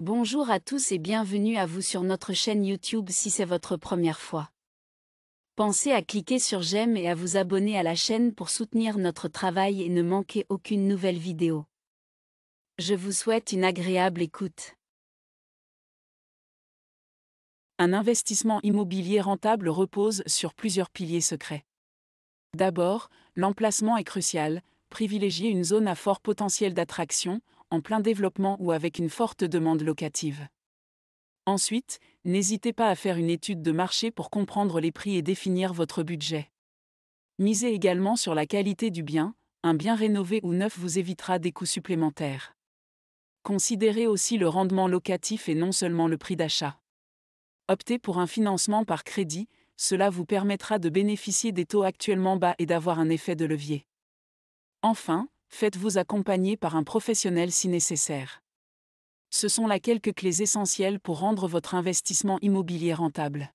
Bonjour à tous et bienvenue à vous sur notre chaîne YouTube si c'est votre première fois. Pensez à cliquer sur j'aime et à vous abonner à la chaîne pour soutenir notre travail et ne manquer aucune nouvelle vidéo. Je vous souhaite une agréable écoute. Un investissement immobilier rentable repose sur plusieurs piliers secrets. D'abord, l'emplacement est crucial, privilégier une zone à fort potentiel d'attraction, en plein développement ou avec une forte demande locative. Ensuite, n'hésitez pas à faire une étude de marché pour comprendre les prix et définir votre budget. Misez également sur la qualité du bien, un bien rénové ou neuf vous évitera des coûts supplémentaires. Considérez aussi le rendement locatif et non seulement le prix d'achat. Optez pour un financement par crédit, cela vous permettra de bénéficier des taux actuellement bas et d'avoir un effet de levier. Enfin, faites-vous accompagner par un professionnel si nécessaire. Ce sont là quelques clés essentielles pour rendre votre investissement immobilier rentable.